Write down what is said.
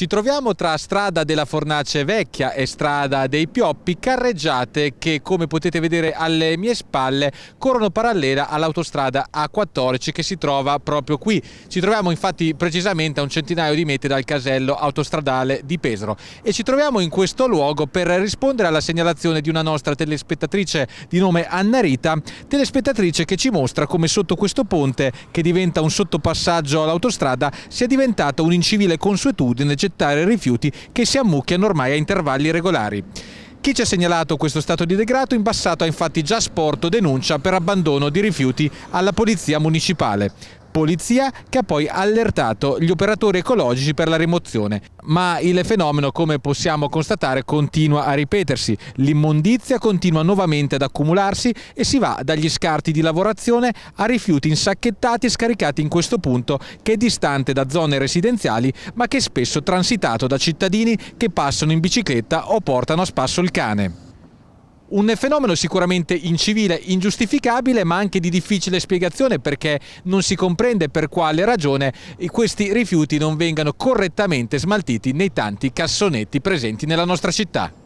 Ci troviamo tra strada della Fornace Vecchia e strada dei Pioppi, carreggiate che come potete vedere alle mie spalle corrono parallela all'autostrada A14 che si trova proprio qui. Ci troviamo infatti precisamente a un centinaio di metri dal casello autostradale di Pesaro e ci troviamo in questo luogo per rispondere alla segnalazione di una nostra telespettatrice di nome Anna Rita, telespettatrice che ci mostra come sotto questo ponte che diventa un sottopassaggio all'autostrada sia diventata un'incivile consuetudine gettare rifiuti che si ammucchiano ormai a intervalli regolari. Chi ci ha segnalato questo stato di degrado in passato ha infatti già sporto denuncia per abbandono di rifiuti alla Polizia Municipale polizia che ha poi allertato gli operatori ecologici per la rimozione. Ma il fenomeno, come possiamo constatare, continua a ripetersi. L'immondizia continua nuovamente ad accumularsi e si va dagli scarti di lavorazione a rifiuti insacchettati e scaricati in questo punto che è distante da zone residenziali ma che è spesso transitato da cittadini che passano in bicicletta o portano a spasso il cane. Un fenomeno sicuramente incivile, ingiustificabile, ma anche di difficile spiegazione perché non si comprende per quale ragione questi rifiuti non vengano correttamente smaltiti nei tanti cassonetti presenti nella nostra città.